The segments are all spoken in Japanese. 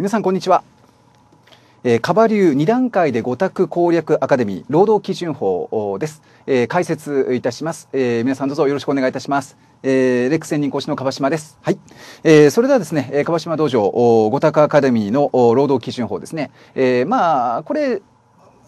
皆さんこんにちは、えー、カバ流2段階で5択攻略アカデミー労働基準法です、えー、解説いたします、えー、皆さんどうぞよろしくお願いいたしますえー、レック専任講師の川島です。はい。えー、それではですね、川島道場、五択アカデミーの労働基準法ですね。えー、まあ、これ、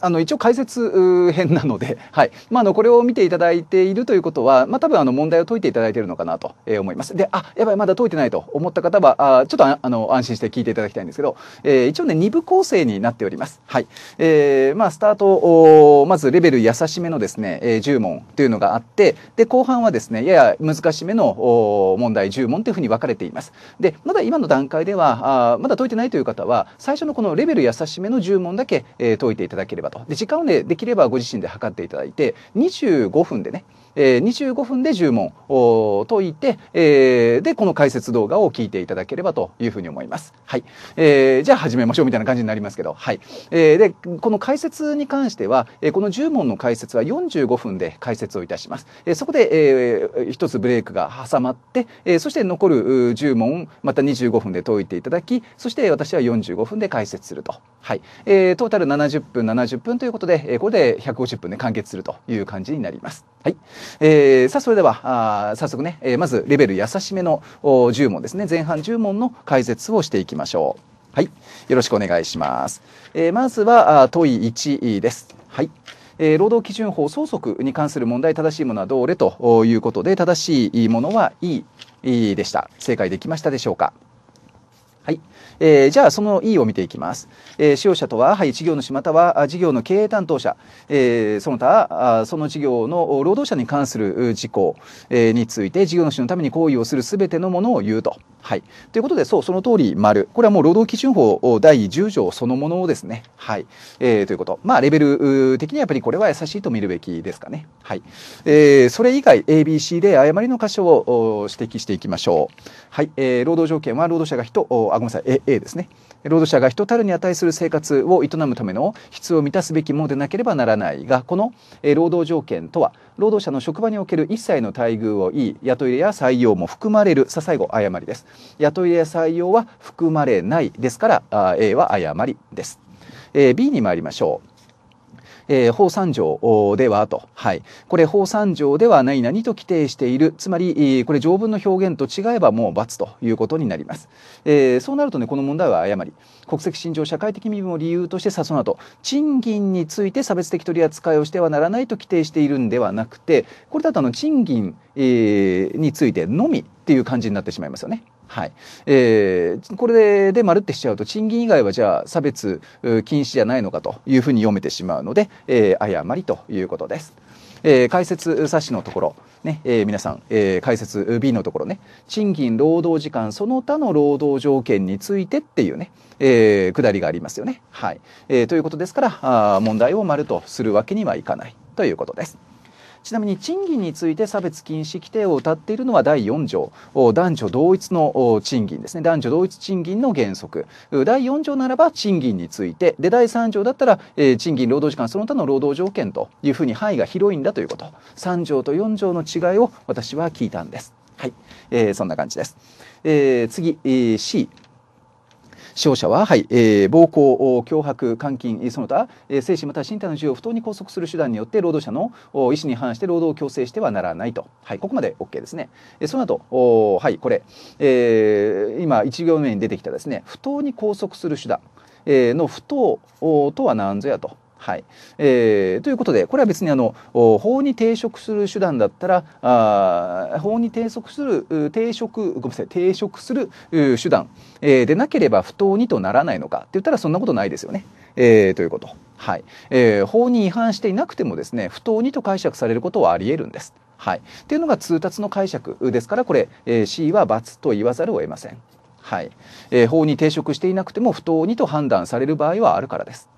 あの一応解説編なので、はいまあ、あのこれを見ていただいているということは、まあ、多分あの問題を解いていただいているのかなと思います。で、あやばい、まだ解いてないと思った方は、あちょっとあの安心して聞いていただきたいんですけど、えー、一応ね、2部構成になっております。はいえーまあ、スタート、まずレベル優しめのですね、えー、10問というのがあって、で後半はですね、やや難しめの問題10問というふうに分かれています。で、まだ今の段階では、あまだ解いてないという方は、最初のこのレベル優しめの10問だけ、えー、解いていただければとで時間をねできればご自身で測っていただいて25分でねえ25分で10問解いて、えー、で、この解説動画を聞いていただければというふうに思います。はい。えー、じゃあ始めましょうみたいな感じになりますけど、はい。えー、で、この解説に関しては、えこの10問の解説は45分で解説をいたします。えそこで、えー、一つブレイクが挟まって、えそして残る10問、また25分で解いていただき、そして私は45分で解説すると。はい。えー、トータル70分、70分ということで、えこれで150分で完結するという感じになります。はい。えー、さあそれでは早速ね、えー、まずレベル優しめの10問ですね前半10問の解説をしていきましょうはいよろしくお願いします、えー、まずは問い1ですはいえー、労働基準法総則に関する問題正しいものはどれということで正しいものは E でした正解できましたでしょうかはいえー、じゃあその E を見ていきます、えー、使用者とは、はい、事業主または事業の経営担当者、えー、その他その事業の労働者に関する事項、えー、について事業主のために行為をするすべてのものを言うとはい。ということで、そう、その通り、丸。これはもう労働基準法第10条そのものをですね、はい。えー、ということ。まあ、レベル的にはやっぱりこれは優しいと見るべきですかね。はい。えー、それ以外、ABC で誤りの箇所を指摘していきましょう。はい。えー、労働条件は労働者が人、あ、ごめんなさい、A, A ですね。労働者が人たるに値する生活を営むための必要を満たすべきものでなければならないがこの労働条件とは労働者の職場における一切の待遇をいい雇い入れや採用も含まれるさ最後誤りです雇い入れや採用は含まれないですから A は誤りです、え B に参りましょうえー、法三条ではと、はい、これ法三条では何々と規定しているつまりこれ条文の表現と違えばもう罰ということになります、えー、そうなるとねこの問題は誤り国籍信条社会的身分を理由としてさその後賃金について差別的取り扱いをしてはならないと規定しているんではなくてこれだとあの賃金、えー、についてのみっていう感じになってしまいますよね。はい。えー、これで丸ってしちゃうと、賃金以外はじゃあ差別禁止じゃないのかというふうに読めてしまうので、えー、誤りということです。えー、解説冊子のところ、ねえー、皆さん、えー、解説 B のところね賃金労働時間その他の労働条件についてっていうね、えー、下りがありますよね。はいえー、ということですからあ問題を丸とするわけにはいかないということです。ちなみに賃金について差別禁止規定を謳っているのは第4条男女同一の賃金ですね男女同一賃金の原則第4条ならば賃金についてで第3条だったら、えー、賃金労働時間その他の労働条件というふうに範囲が広いんだということ3条と4条の違いを私は聞いたんです。はい、えー、そんな感じです。えー、次、えー、C 使用者は、はいえー、暴行脅迫監禁その他、えー、精神または身体の自由を不当に拘束する手段によって労働者の意思に反して労働を強制してはならないと、はい、ここまで OK ですね、えー、その後おはいこれ、えー、今1行目に出てきたですね不当に拘束する手段、えー、の不当とは何ぞやと。はいえー、ということでこれは別にあの法に抵触する手段だったらあ法に抵触する抵触ごめんなさい抵触する手段、えー、でなければ不当にとならないのかって言ったらそんなことないですよね、えー、ということ。はいえー、法に違反していなくてもですね不当にと解釈されることはありえるんです。はい、っていうのが通達の解釈ですからこれ、えー、C は罰と言わざるを得ません。はいえー、法に抵触していなくても不当にと判断される場合はあるからです。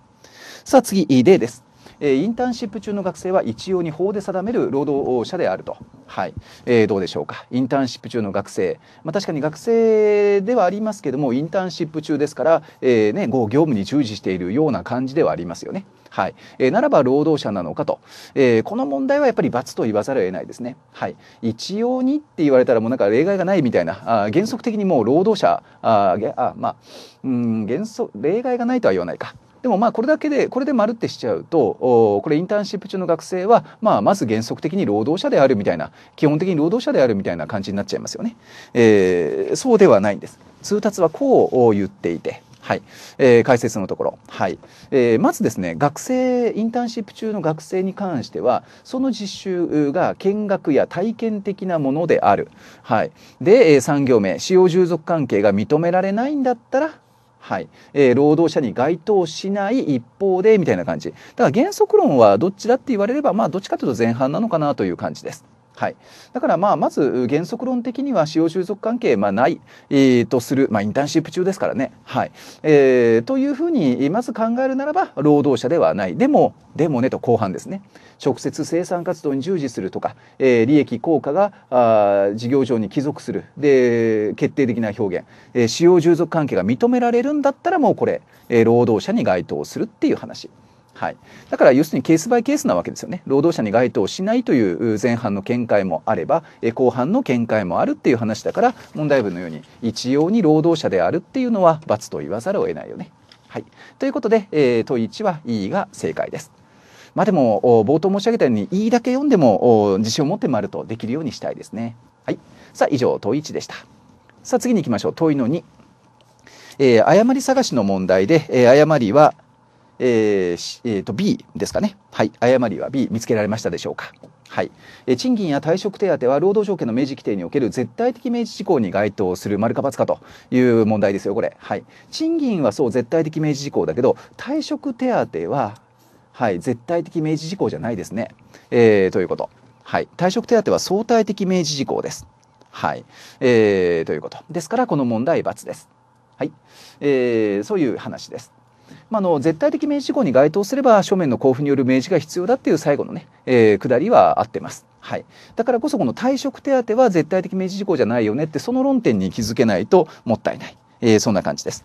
さあ次例ですインターンシップ中の学生は一様に法で定める労働者であると、はいえー、どうでしょうかインターンシップ中の学生、まあ、確かに学生ではありますけどもインターンシップ中ですから、えーね、業務に従事しているような感じではありますよね。はいえー、ならば労働者なのかと、えー、この問題はやっぱり罰と言わざるを得ないですね。はい、一様にって言われたらもうなんか例外がないみたいなあ原則的にもう労働者ああまあうん原則例外がないとは言わないか、でもまあこれだけでこれで丸ってしちゃうとこれインターンシップ中の学生は、まあ、まず原則的に労働者であるみたいな基本的に労働者であるみたいな感じになっちゃいますよね。えー、そうではないんです。通達はこう言っていてはい、えー、解説のところ、はいえー、まずですね学生インターンシップ中の学生に関してはその実習が見学や体験的なものである、はい、で、えー、3行目使用従属関係が認められないんだったらはい、えー、労働者に該当しない一方でみたいな感じだから原則論はどっちだって言われればまあどっちかというと前半なのかなという感じです。はい、だからまあまず原則論的には使用習俗関係まあない、えとする、まあ、インターンシップ中ですからね、はいえー、というふうにまず考えるならば労働者ではないでもでもねと後半ですね直接生産活動に従事するとか、えー、利益効果があ事業上に帰属するで決定的な表現、えー、使用従属関係が認められるんだったらもうこれ、えー、労働者に該当するっていう話。はい、だから要するにケースバイケースなわけですよね労働者に該当しないという前半の見解もあれば後半の見解もあるっていう話だから問題文のように一様に労働者であるっていうのは罰と言わざるを得ないよね。はい、ということで、えー、問1は E が正解です。まあ、でも冒頭申し上げたように E だけ読んでも自信を持って丸とできるようにしたいですね。はい、さあ以上問1でした。さあ次に行きましょう問いの2。えー、誤り探しの問題で、えー、誤りはえーえーと、B ですかね、はい、誤りは B 見つけられましたでしょうか。はい、え賃金や退職手当は労働条件の明示規定における絶対的明示事項に該当する丸か×かという問題ですよこれ、はい、賃金はそう絶対的明示事項だけど退職手当は、はい、絶対的明示事項じゃないですね、えー、ということ、はい、退職手当は相対的明示事項です、はいえー、ということですからこの問題×です、はいえー、そういう話ですまあ、の絶対的明示項に該当すれば書面の交付による明示が必要だっていう最後のね、えー、下りは合ってます。はい、だからこそこの退職手当は絶対的明示事項じゃないよねってその論点に気づけないともったいない、えー、そんな感じです。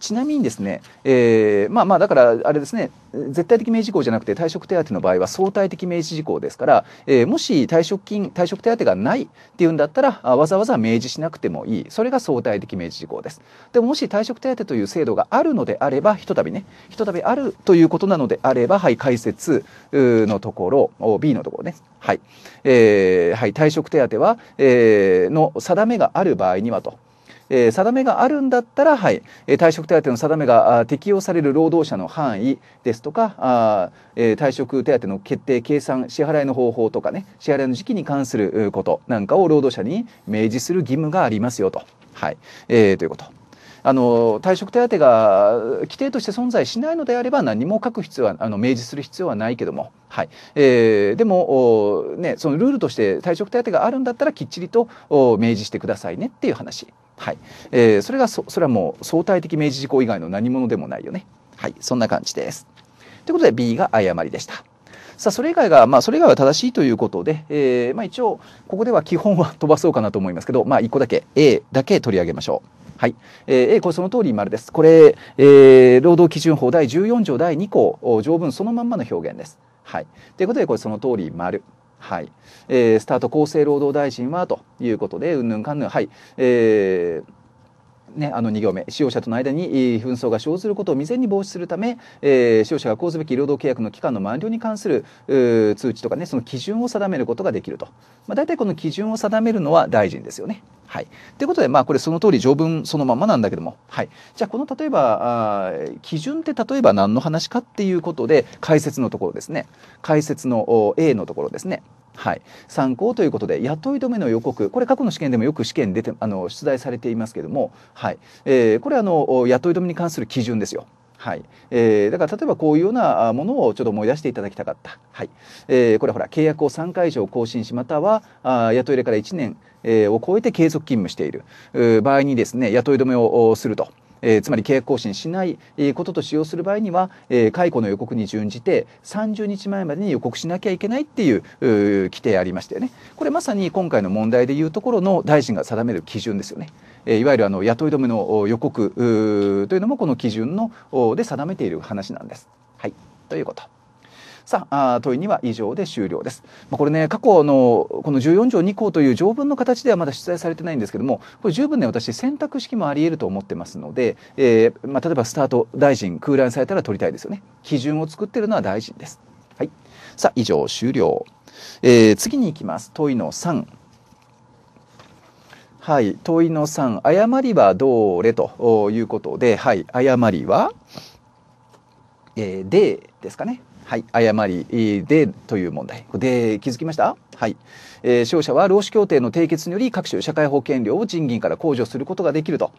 ちなみにですね、えー、まあまあだからあれですね絶対的明示事項じゃなくて退職手当の場合は相対的明示事項ですから、えー、もし退職金退職手当がないっていうんだったらわざわざ明示しなくてもいいそれが相対的明示事項ですでももし退職手当という制度があるのであればひとたびねひとたびあるということなのであればはい解説のところ B のところねはい、えー、はい、退職手当は、えー、の定めがある場合にはとえ定めがあるんだったら、はい、え退職手当の定めが適用される労働者の範囲ですとかあ、え退職手当の決定計算支払いの方法とかね支払いの時期に関することなんかを労働者に明示する義務がありますよと。はい、えー、ということ。あの退職手当が規定として存在しないのであれば何も書く必要はあの明示する必要はないけども、はいえー、でもね、そのルールとして退職手当があるんだったらきっちりと明示してくださいねっていう話はいえー、それがそそれはもう相対的明示事項以外の何者でもないよね。はい、そんな感じです。ということで B が誤りでした。さあそれ以外が、まあ、それ以外は正しいということで、えーまあ、一応ここでは基本は飛ばそうかなと思いますけど、まあ、1個だけ A だけ取り上げましょう。はい、えー、A これその通り丸です。これ、えー、労働基準法第14条第2項条文そのまんまの表現です。はい、ということでこれその通り丸。はい。えー、スタート厚生労働大臣はということで、うんぬんかんぬん。はい。えーね、あの2行目使用者との間に紛争が生ずることを未然に防止するため、えー、使用者が講ずべき労働契約の期間の満了に関する通知とかねその基準を定めることができると、まあ、大体この基準を定めるのは大臣ですよね。はい、ということで、まあ、これその通り条文そのままなんだけども、はい、じゃあこの例えばあ基準って例えば何の話かっていうことで解説のところですね解説の A のところですね。はい、参考ということで雇い止めの予告これ過去の試験でもよく試験出てあの出題されていますけども、はいえー、これあの雇い止めに関する基準ですよ。はいえー、だから例えばこういうようなものをちょっと思い出していただきたかった、はいえー、これほら契約を3回以上更新しまたはあ雇い入れから1年、えー、を超えて継続勤務している場合にですね雇い止めをするとえー、つまり契約更新しないことと使用する場合には、えー、解雇の予告に準じて30日前までに予告しなきゃいけないっていう規定ありましたよね。これまさに今回の問題でいうところの大臣が定める基準ですよね。えー、いわゆるあの雇い止めの予告というのもこの基準ので定めている話なんです。はい、ということ。さあ問いには以上で終了です、まあ、これね過去のこの14条2項という条文の形ではまだ出題されてないんですけどもこれ十分ね私選択式もありえると思ってますので、えー、まあ、例えばスタート大臣空欄されたら取りたいですよね基準を作ってるのは大臣ですはいさあ以上終了、えー、次に行きます問いの3はい、問いの3誤りはどれということで、はい、誤りは、えー、でですかね。はい、誤りでという問題で気づきましたはい、えー、商は労使協定の締結により各種社会保険料を賃金から控除することができると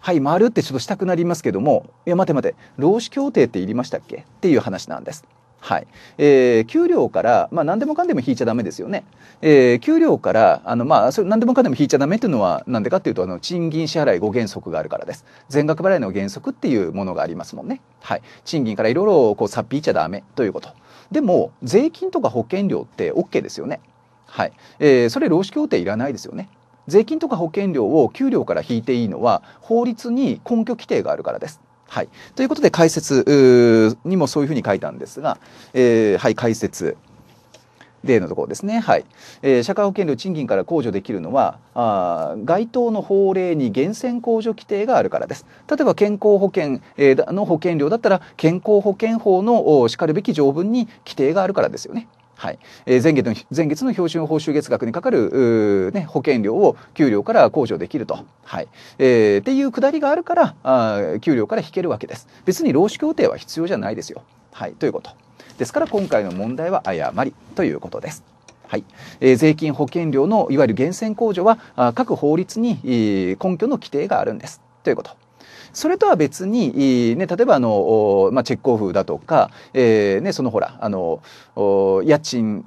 はい回るってちょっとしたくなりますけどもいや待て待て労使協定っていりましたっけっていう話なんですはい。えー、給料から、まあ何でもかんでも引いちゃダメですよね。えー、給料から、あの、まあ、それ何でもかんでも引いちゃダメっていうのは、何でかっていうと、あの、賃金支払い5原則があるからです。全額払いの原則っていうものがありますもんね。はい。賃金からいろいろ、こう、差っぴいちゃダメということ。でも、税金とか保険料って OK ですよね。はい。えー、それ労使協定いらないですよね。税金とか保険料を給料から引いていいのは、法律に根拠規定があるからです。はい、ということで解説にもそういうふうに書いたんですが、えー、はい解説例のところですね、はいえー、社会保険料賃金から控除できるのはあ該当の法令に源泉控除規定があるからです例えば健康保険、えー、の保険料だったら健康保険法のしかるべき条文に規定があるからですよね。はいえー、前月の前月の標準報酬月額にかかる、ね、保険料を給料から控除できると、はいえー、っていうくだりがあるからあ給料から引けるわけです。別に労使協定は必要じゃないですよ。はい、ということ。ですから今回の問題は誤りということです。はいえー、税金保険料のいわゆる源泉控除は各法律に根拠の規定があるんですということ。それとは別に、ね、例えばあの、まあ、チェックオフだとか、えーね、そのほらあの家賃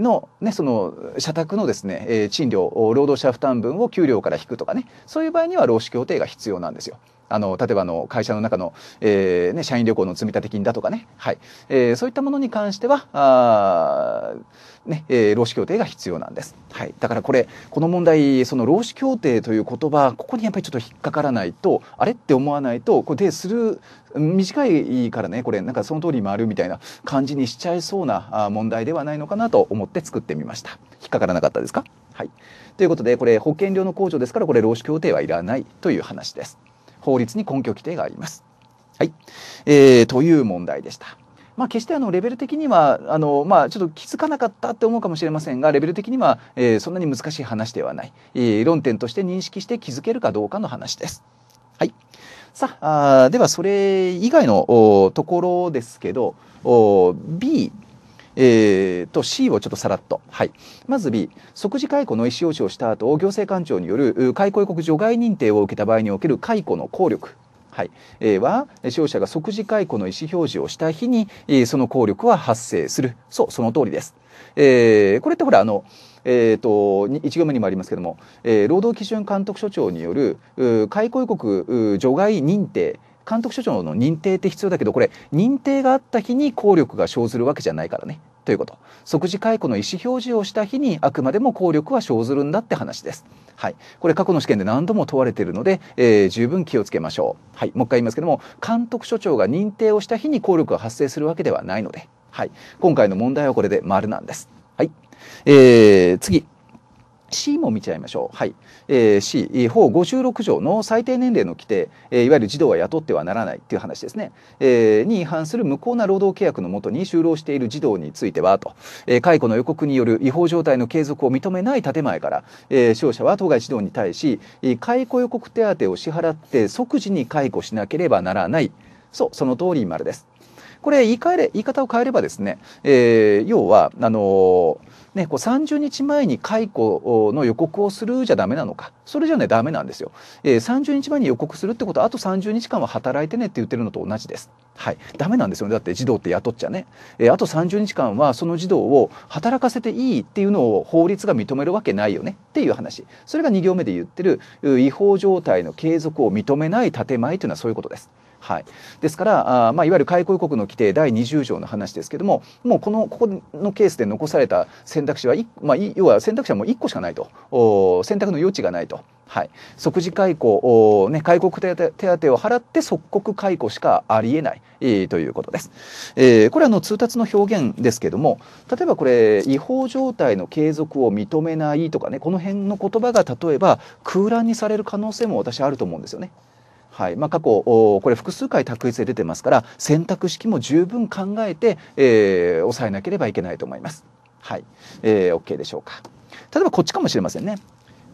の,、ね、その社宅のですね賃料労働者負担分を給料から引くとかねそういう場合には労使協定が必要なんですよ。あの例えばの会社の中の、えーね、社員旅行の積立金だとかね、はいえー、そういったものに関してはあ、ねえー、労使協定が必要なんです、はい、だからこれこの問題その労使協定という言葉ここにやっぱりちょっと引っかからないとあれって思わないとこれでする短いからねこれなんかその通り回るみたいな感じにしちゃいそうな問題ではないのかなと思って作ってみました引っかからなかったですかはい、ということでこれ保険料の控除ですからこれ労使協定はいらないという話です。法律に根拠規定があります。はい、えー、という問題でした。まあ、決してあのレベル的にはあの、まあ、ちょっと気づかなかったって思うかもしれませんがレベル的には、えー、そんなに難しい話ではない、えー、論点として認識して気づけるかどうかの話です。はいさあではそれ以外のところですけど B えー、と C をちょっとさらっと、はい、まず B 即時解雇の意思表示をした後行政官庁による解雇予告除外認定を受けた場合における解雇の効力はい、A は使用者が即時解雇の意思表示をした日に、えー、その効力は発生するそうその通りです、えー、これってほらあのえーと、と1行目にもありますけども、えー、労働基準監督署長による解雇予告除外認定監督署長の認定って必要だけどこれ認定があった日に効力が生ずるわけじゃないからねということ即時解雇の意思表示をした日にあくまでも効力は生ずるんだって話です。はい、これ過去の試験で何度も問われているので、えー、十分気をつけましょう、はい、もう一回言いますけども監督署長が認定をした日に効力が発生するわけではないので、はい、今回の問題はこれで丸なんです。はいえー、次 C も見ちゃいましょう。はい。えー、C、法56条の最低年齢の規定、えー、いわゆる児童は雇ってはならないという話ですね、えー、に違反する無効な労働契約のもとに就労している児童については、と、えー、解雇の予告による違法状態の継続を認めない建前から、えー、商社は当該児童に対し、解雇予告手当を支払って即時に解雇しなければならない。そう、その通り丸です。これ言い換えれ言い方を変えればですね、えー、要はあのね、こう30日前に解雇の予告をするじゃダメなのかそれじゃねダメなんですよ、えー、30日前に予告するってことはあと30日間は働いてねって言ってるのと同じですはいダメなんですよねだって児童って雇っちゃね、えー、あと30日間はその児童を働かせていいっていうのを法律が認めるわけないよねっていう話それが2行目で言ってる違法状態の継続を認めない建前というのはそういうことですはい、ですからあ、まあ、いわゆる開雇予告の規定第20条の話ですけどももうこのここのケースで残された選択肢は、まあ、要は選択肢はもう1個しかないと選択の余地がないと。はい、即時解雇を、ね、解雇手当手当を払って即刻解雇しかありえない、えー、ということです。えー、これはの通達の表現ですけども例えばこれ違法状態の継続を認めないとかねこの辺の言葉が例えば空欄にされる可能性も私あると思うんですよね。はいまあ、過去これ複数回択一で出てますから選択式も十分考えて、えー、抑えなければいけないと思います。はいえー、OK でしょうか。例えばこっちかもしれませんね。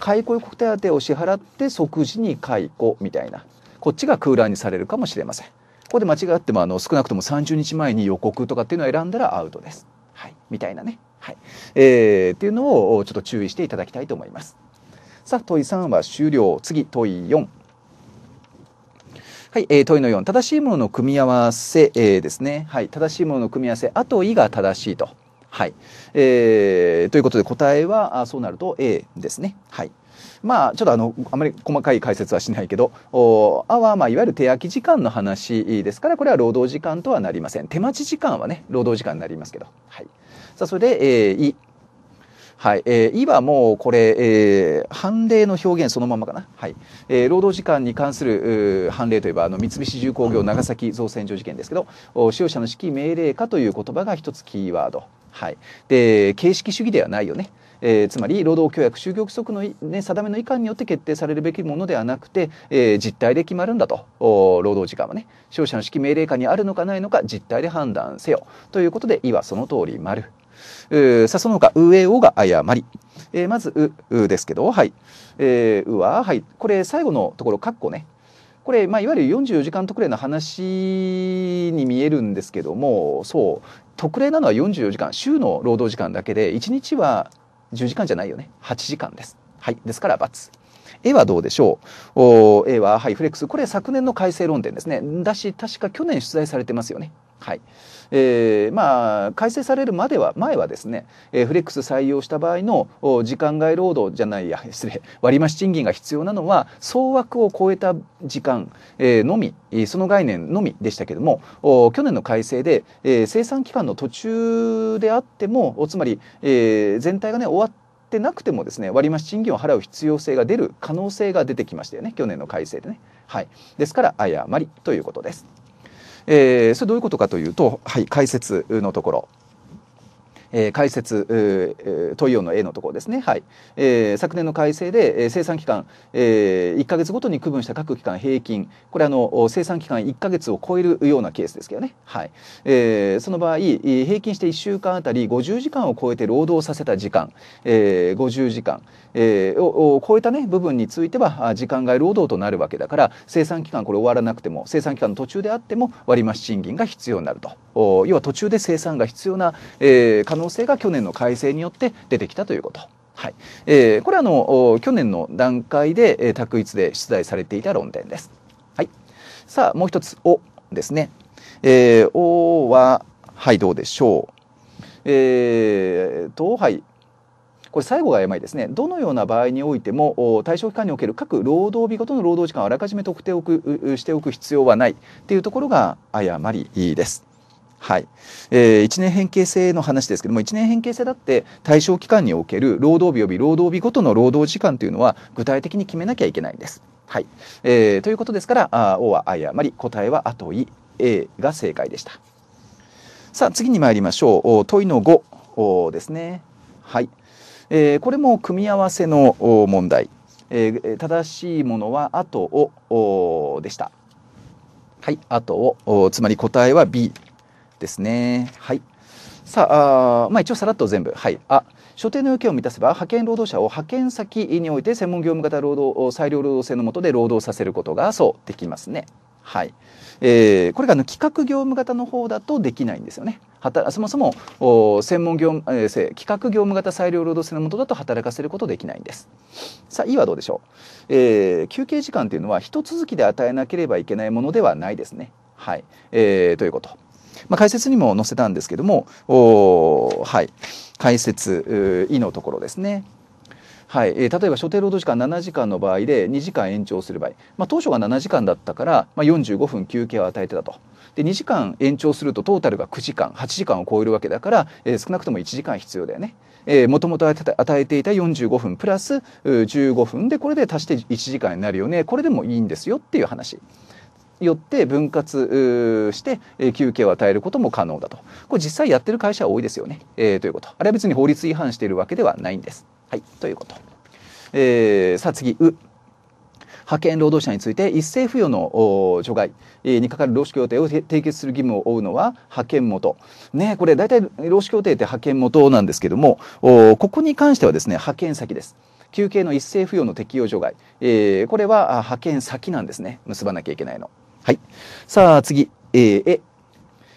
解雇予告手当を支払って即時に解雇みたいなこっちが空欄にされるかもしれません。ここで間違ってもあの少なくとも30日前に予告とかっていうのを選んだらアウトです。はい、みたいなね、はいえー、っていうのをちょっと注意していただきたいと思います。さあ問い3は終了次問い4。はい、えー、問いの4、正しいものの組み合わせ、えー、ですね。はい、正しいものの組み合わせ、あと「い」が正しいと。はい、えー、ということで答えはあそうなると A ですね。はい。まあちょっとあのあまり細かい解説はしないけど「あ」は、まあ、いわゆる手空き時間の話ですからこれは労働時間とはなりません手待ち時間はね労働時間になりますけど、はい、さあそれで「えー、い」はい、えー、今もうこれ、えー、判例の表現そのままかな、はいえー、労働時間に関する判例といえばあの三菱重工業長崎造船所事件ですけど使用者の指揮命令下という言葉が一つキーワード、はい、で形式主義ではないよね。えー、つまり労働協約就業規則の、ね、定めの以下によって決定されるべきものではなくて、えー、実態で決まるんだと労働時間はね消費者の指揮命令下にあるのかないのか実態で判断せよということで「い」はその通り「丸さあ、その他、上をが誤り。えー、まず、う、うですけど、はい。えー、うは、はい。これ、最後のところ、括弧ね。これ、まあ、いわゆる44時間特例の話に見えるんですけども、そう。特例なのは44時間。週の労働時間だけで、1日は10時間じゃないよね。8時間です。はい。ですから、×。A はどうでしょうお ?A ははい、フレックス。これ昨年の改正論点ですね。だし、確か去年出題されてますよね。はいえーまあ、改正されるまでは前はですね、えー、フレックス採用した場合の時間外労働じゃないや 失礼割増賃金が必要なのは総枠を超えた時間、えー、のみその概念のみでしたけども去年の改正で、えー、生産期間の途中であってもつまり、えー、全体がね終わってなくてもですね割増賃金を払う必要性が出る可能性が出てきましたよね去年の改正でね。はい、ですから誤りということです。えー、それどういうことかというと、はい、解説のところえー、解説、えー、問いの A のところですね、はいえー、昨年の改正で、えー、生産期間、えー、1か月ごとに区分した各期間平均これあの生産期間1か月を超えるようなケースですけどね、はいえー、その場合平均して1週間あたり50時間を超えて労働させた時間、えー、50時間、えー、を超えた、ね、部分については時間外労働となるわけだから生産期間これ終わらなくても生産期間の途中であっても割増賃金が必要になると。要は途中で生産が必要な、えー、可能性が去年の改正によって出てきたということ。はいえー、これはあの去年の段階で、えー、択一で出題されていた論点です。はい、さあもう一つ「お」ですね。えー、おははいどうでしょう。えーとはいこれ最後が誤いですねどのような場合においても対象期間における各労働日ごとの労働時間をあらかじめ特定しておく必要はないっていうところが誤りです。はい、えー、1年変形制の話ですけども1年変形制だって対象期間における労働日及び労働日ごとの労働時間というのは具体的に決めなきゃいけないんです。はい、えー、ということですから「あお」は誤り答えは「あとい」A が正解でした。さあ次に参りましょう問いの5ですね。はい、えー、これも組み合わせの問題、えー、正しいものは「あとお」でした。はい、あとをつまり答えは B ですね。はい。さあ、まあ、一応さらっと全部。はい。あ、所定の要件を満たせば派遣労働者を派遣先において専門業務型労働裁量労働制の下で労働させることがそうできますね。はい、えー、これがあの企画業務型の方だとできないんですよね。そもそも専門業、えー、企画業務型裁量労働制のもとだと働かせることできないんです。さあ、いいはどうでしょう、えー、休憩時間というのは一続きで与えなければいけないものではないですね。はい、えー、ということ。まあ、解説にも載せたんですけども、はい、解説、いのところですね。はい、例えば所定労働時間7時間の場合で2時間延長する場合、まあ、当初が7時間だったから、まあ、45分休憩を与えてたと。で2時間延長するとトータルが9時間8時間を超えるわけだから、えー、少なくとも1時間必要だよね。もともと与えていた45分プラス15分でこれで足して1時間になるよねこれでもいいんですよっていう話。よって分割して休憩を与えることも可能だとこれ実際やってる会社は多いですよね、えー、ということあれは別に法律違反しているわけではないんですはいということ、えー、さあ次う派遣労働者について一斉付与の除外にかかる労使協定を締結する義務を負うのは派遣元。ねこれ大体労使協定って派遣元なんですけどもここに関してはですね派遣先です。休憩の一斉付与の適用除外、えー、これは派遣先なんですね結ばなきゃいけないの。はい。さあ、次。え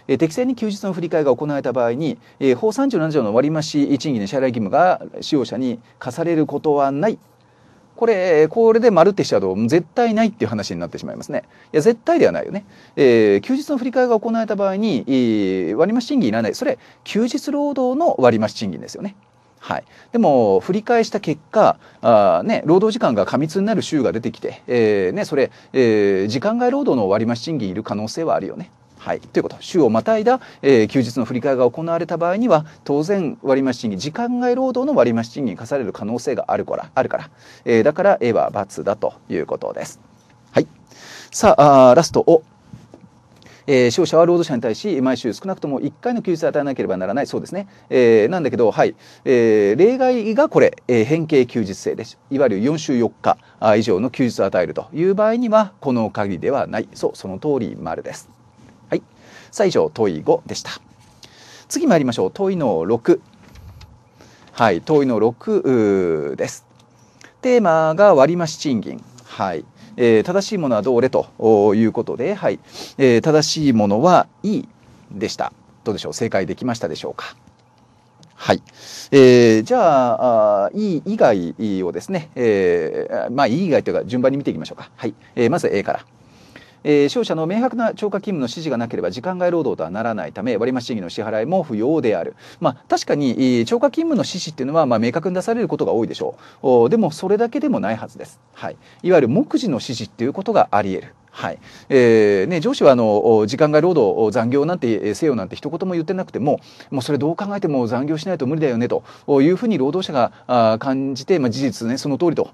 え適正に休日の振り替えが行われた場合に、えー、法37条の割増賃金の支払い義務が使用者に課されることはない。これ、これで丸ってしちゃうと、絶対ないっていう話になってしまいますね。いや、絶対ではないよね。えー、休日の振り替えが行われた場合に、えー、割増賃金いらない。それ、休日労働の割増賃金ですよね。はい、でも振り返した結果あ、ね、労働時間が過密になる週が出てきて、えーね、それ、えー、時間外労働の割増賃金いる可能性はあるよね。はい、ということ週をまたいだ、えー、休日の振り替えが行われた場合には当然割増賃金時間外労働の割増賃金課される可能性があるからあるから、えー、だから A は×だということです。はい、さあラストをえー、消者は労働者に対し毎週少なくとも1回の休日を与えなければならないそうですね、えー、なんだけど、はいえー、例外がこれ、えー、変形休日制ですいわゆる4週4日以上の休日を与えるという場合にはこの限りではないそうその通り丸です。はい、さあ以上問い5でした次参りましょう問いの6はい問いの6ですテーマが割増賃金はいえー、正しいものはどれということで、はい、えー、正しいものはいいでした。どうでしょう正解できましたでしょうかはい。えー、じゃあ、い E 以外をですね、えー、まあいい以外というか順番に見ていきましょうか。はい。えー、まず A から。えー、商社の明白な超過勤務の指示がなければ時間外労働とはならないため割増主義の支払いも不要である、まあ、確かに超過勤務の指示っていうのは、まあ、明確に出されることが多いでしょうでもそれだけでもないはずです、はい、いわゆる目次の指示っていうことがありえるはいえーね、上司はあの時間外労働残業なんてせよなんて一言も言ってなくてももうそれどう考えても残業しないと無理だよねというふうに労働者が感じて、まあ、事実ねその通りと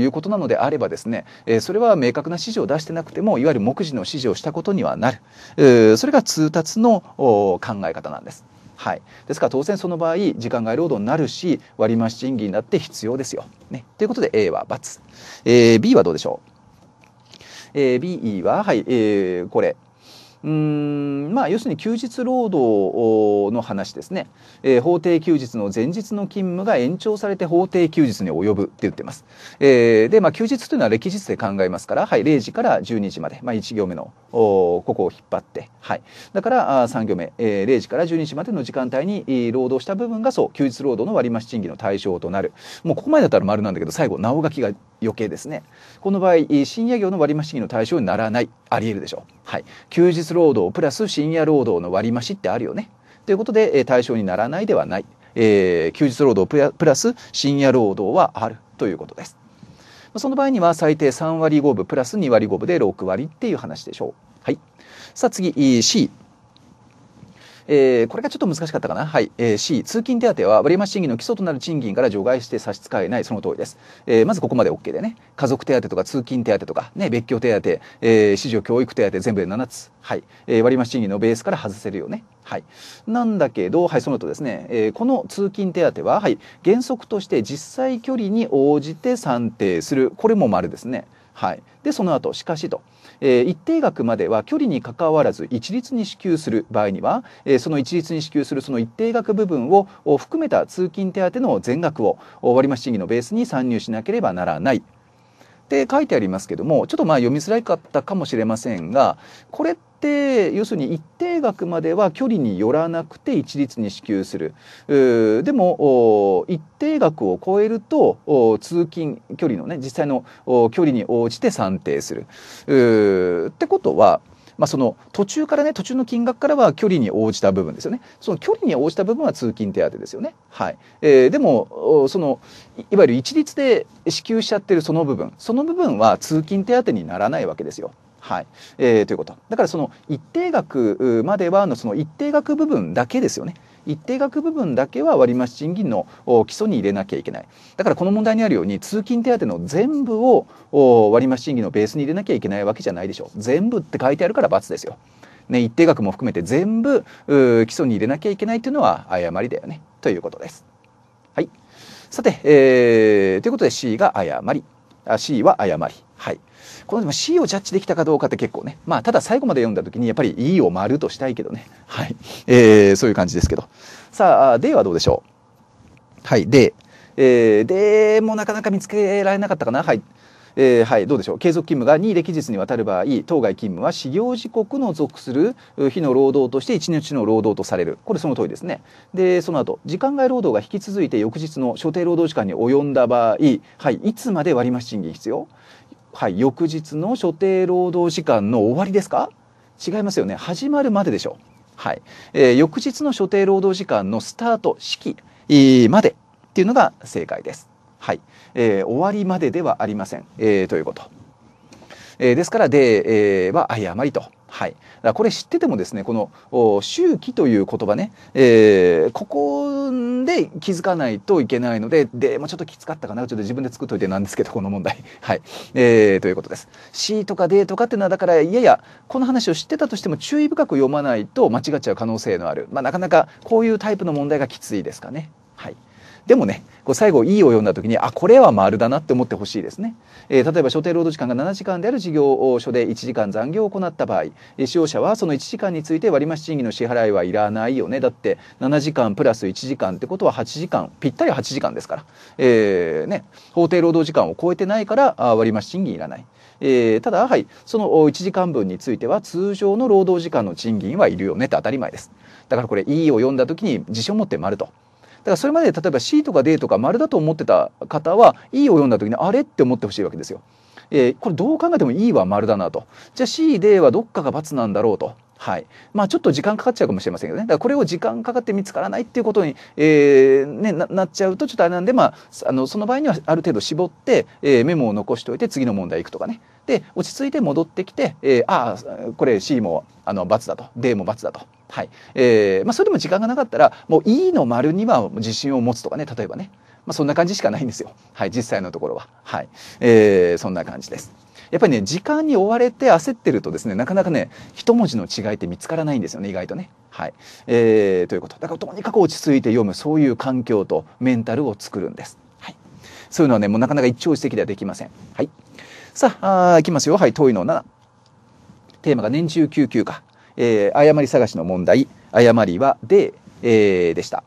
いうことなのであればですね、えー、それは明確な指示を出してなくてもいわゆる目次の指示をしたことにはなる、えー、それが通達の考え方なんです。はい、ですから当然その場合時間外労働になるし割増賃金だって必要ですよ。ね、ということで A は×、えー、B はどうでしょうえー、B は、はい、えー、これ、うんまあ要するに休日労働の話ですね、えー、法定休日の前日の勤務が延長されて法定休日に及ぶって言ってます、えー、でまあ休日というのは歴日で考えますから、はい、0時から12時まで、まあ、1行目のここを引っ張って、はい、だからあ3行目、えー、0時から12時までの時間帯に労働した部分がそう休日労働の割増賃金の対象となるもうここまでだったら丸なんだけど最後直書きが余計ですねこの場合深夜業の割増賃金の対象にならないありえるでしょうはい、休日労働プラス深夜労働の割増ってあるよね。ということで、え対象にならないではない、えー、休日労働プラス深夜労働はあるということです。その場合には最低3割5分プラス2割5分で6割っていう話でしょう。はい。さあ次 C。えー、これがちょっと難しかったかな。はい。えー、C、通勤手当は割増賃金の基礎となる賃金から除外して差し支えない、その通りです。えー、まずここまで OK でね、家族手当とか通勤手当とか、ね、別居手当、えー、指示教育手当、全部で7つ。はい。えー、割増賃金のベースから外せるよね。はい。なんだけど、はい、その後ですね、えー、この通勤手当は、はい、原則として実際距離に応じて算定する。これも丸ですね。はい、でその後しかしと、えー、一定額までは距離にかかわらず一律に支給する場合には、えー、その一律に支給するその一定額部分を含めた通勤手当の全額を割増賃金のベースに参入しなければならないって書いてありますけどもちょっとまあ読みづらかったかもしれませんがこれって定要するに一定額までは距離によらなくて一律に支給するでも一定額を超えると通勤距離のね実際の距離に応じて算定するってことはまあ、その途中からね途中の金額からは距離に応じた部分ですよねその距離に応じた部分は通勤手当ですよね、はいえー、でもそのいわゆる一律で支給しちゃってるその部分その部分は通勤手当にならないわけですよはい、えー、ということだからその一定額まではのその一定額部分だけですよね一定額部分だけは割増賃金の基礎に入れなきゃいけないだからこの問題にあるように通勤手当の全部を割増賃金のベースに入れなきゃいけないわけじゃないでしょう全部って書いてあるから罰ですよ、ね、一定額も含めて全部基礎に入れなきゃいけないというのは誤りだよねということですはいさて、えー、ということで C が誤りあ C は誤り。はい、この C をジャッジできたかどうかって結構ね、まあ、ただ最後まで読んだ時にやっぱり E を丸としたいけどね、はいえー、そういう感じですけどさあ D はどうでしょうはい、で、えー、でもなかなか見つけられなかったかな、はいえー、はい、どうでしょう継続勤務が2歴日にわたる場合当該勤務は始業時刻の属する日の労働として1日の労働とされるこれその通りですねでその後時間外労働が引き続いて翌日の所定労働時間に及んだ場合、はい、いつまで割増賃金必要はい、翌日の所定労働時間の終わりですか違いますよね始まるまででしょうはいえー、翌日の所定労働時間のスタート式までっていうのが正解です。はい、えー、終わりまでではありません、えー、ということ。えー、ですからで、えー、は誤りと。はい、これ知っててもですねこの「周期」という言葉ね、えー、ここで気づかないといけないのででもちょっときつかったかなちょっと自分で作っといてなんですけどこの問題、はいえー、ということです。C とかで」とかっていうのはだからいやいやこの話を知ってたとしても注意深く読まないと間違っちゃう可能性のある、まあ、なかなかこういうタイプの問題がきついですかね。でもねこう最後「いい」を読んだ時にあこれは丸だなって思ってほしいですね、えー、例えば所定労働時間が7時間である事業所で1時間残業を行った場合使用者はその1時間について割増賃金の支払いはいらないよねだって7時間プラス1時間ってことは8時間ぴったり8時間ですから、えーね、法定労働時間を超えてないから割増賃金いらない。えー、ただ、はい、その1時間分については通常の労働時間の賃金はいるよねって当たり前ですだからこれ「いい」を読んだ時に辞書を持って丸とからそれまで例えば C とか D とか丸だと思ってた方は E を読んだ時にあれって思ってほしいわけですよ。えー、これどう考えても E は丸だなと。じゃあ C、D はどっかが×なんだろうと。はい。まあちょっと時間かかっちゃうかもしれませんけどね。だからこれを時間かかって見つからないっていうことに、えー、ね、なっちゃうとちょっとあれなんで、まあ、あの、その場合にはある程度絞って、えー、メモを残しておいて次の問題行くとかね。で、落ち着いて戻ってきて、えー、ああ、これ C もあの×だと、D も×だと。はいえーまあ、それでも時間がなかったらもう E の丸には自信を持つとかね例えばね、まあ、そんな感じしかないんですよ、はい、実際のところは、はいえー、そんな感じです。やっぱりね時間に追われて焦ってるとですねなかなかね一文字の違いって見つからないんですよね意外とね。はい、えー、ということだからとにかく落ち着いて読むそういう環境とメンタルを作るんです。はい、そういうのはねもうなかなか一朝一夕ではできません。はい、さああいきますよはい問いの7。テーマが年中救急かえー、誤り探しの問題、誤りはで、えー、でした。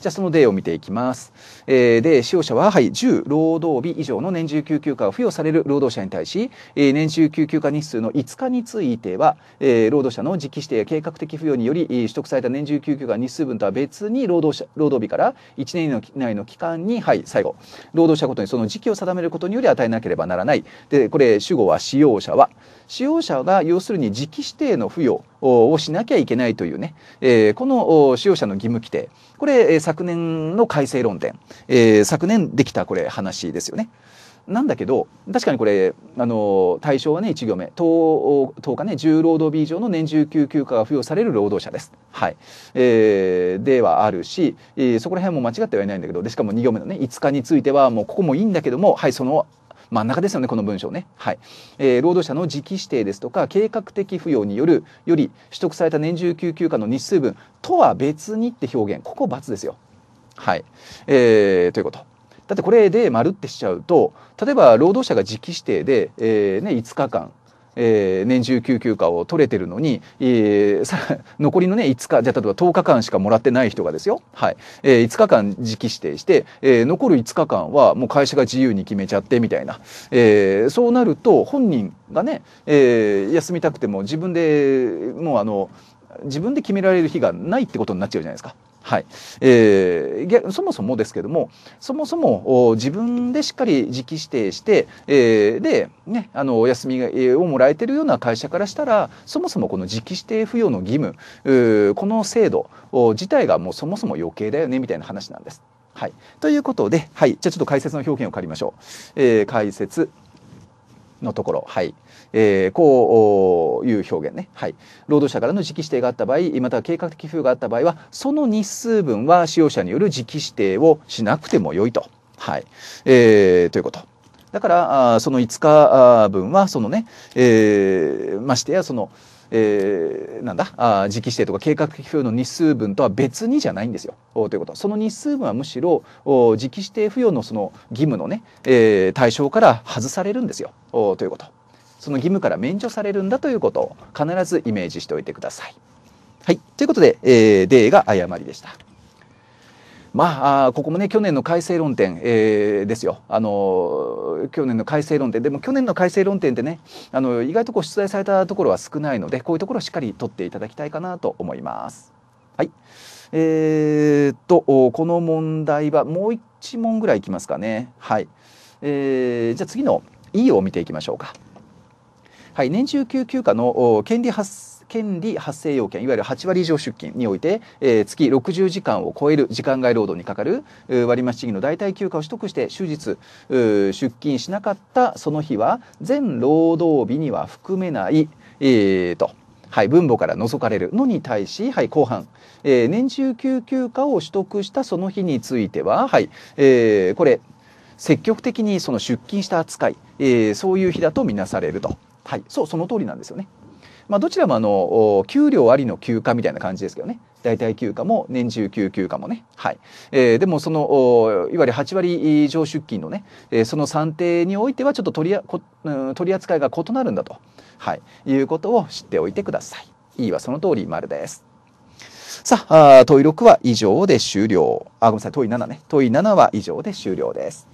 じゃあその例を見ていきます。えー、で、使用者は、はい、10労働日以上の年中休休暇が付与される労働者に対し、えー、年中休休暇日数の5日については、えー、労働者の時期指定や計画的付与により、取得された年中休休暇日数分とは別に、労働者、労働日から1年以内の期間に、はい、最後、労働者ごとにその時期を定めることにより与えなければならない。で、これ、主語は使用者は、使用者が要するに磁気指定の付与をしなきゃいけないというね、えー、この使用者の義務規定これ昨年の改正論点、えー、昨年できたこれ話ですよね。なんだけど確かにこれあの対象はね1行目 10, 10日ね重労働日以上の年中休暇が付与される労働者です、はいえー、ではあるし、えー、そこら辺も間違ってはいないんだけどでしかも2行目のね5日についてはもうここもいいんだけどもはいその真ん中ですよねこの文章ね、はいえー、労働者の時期指定ですとか計画的扶養によるより取得された年中救急間の日数分とは別にって表現ここ×ですよ。はい、えー、ということ。だってこれで丸ってしちゃうと例えば労働者が時期指定で、えーね、5日間えー、年中救急科を取れてるのに、えー、さ残りのね5日じゃあ例えば10日間しかもらってない人がですよ、はいえー、5日間時期指定して、えー、残る5日間はもう会社が自由に決めちゃってみたいな、えー、そうなると本人がね、えー、休みたくても自分でもうあの自分で決められる日がないってことになっちゃうじゃないですか。はいえー、そもそもですけどもそもそも自分でしっかり時期指定して、えー、で、ね、あのお休みをもらえてるような会社からしたらそもそもこの時期指定付与の義務この制度自体がもうそもそも余計だよねみたいな話なんです。はい、ということで、はい、じゃあちょっと解説の表現を借りましょう。えー、解説のところ、はいえー、こういう表現ね、はい、労働者からの時期指定があった場合または計画的付与があった場合はその日数分は使用者による時期指定をしなくてもよいと、はいえー、ということ。だからその5日分はそのね、えー、ましてやそのえー、なんだあ時期指定とか計画与の日数分とは別にじゃないんですよということその日数分はむしろ時期指定付与のその義務のね、えー、対象から外されるんですよということその義務から免除されるんだということを必ずイメージしておいてください。はい、ということで、えー、ーが誤りでした。まあここもね去年の改正論点、えー、ですよあの去年の改正論点でも去年の改正論点ってねあの意外とこう出題されたところは少ないのでこういうところをしっかり取っていただきたいかなと思います。はいえー、っとこの問題はもう1問ぐらいいきますかね。はい、えー、じゃあ次の E を見ていきましょうか。はい、年中休暇の権利発権利発生要件いわゆる8割以上出勤において、えー、月60時間を超える時間外労働にかかる割増賃金の代替休暇を取得して終日出勤しなかったその日は全労働日には含めない、えー、と。はい、分母から除かれるのに対し、はい、後半、えー、年中給休暇を取得したその日については、はいえー、これ積極的にその出勤した扱い、えー、そういう日だとみなされると、はい、そうその通りなんですよね。まあ、どちらもあの給料ありの休暇みたいな感じですけどね大体休暇も年中休休暇もね、はいえー、でもそのおいわゆる8割以上出勤のね、えー、その算定においてはちょっと取りこ、うん、取り扱いが異なるんだと、はい、いうことを知っておいてください。いいはその通り丸です。さあ問い6は以上で終了あごめんなさい問い7ね問い7は以上で終了です。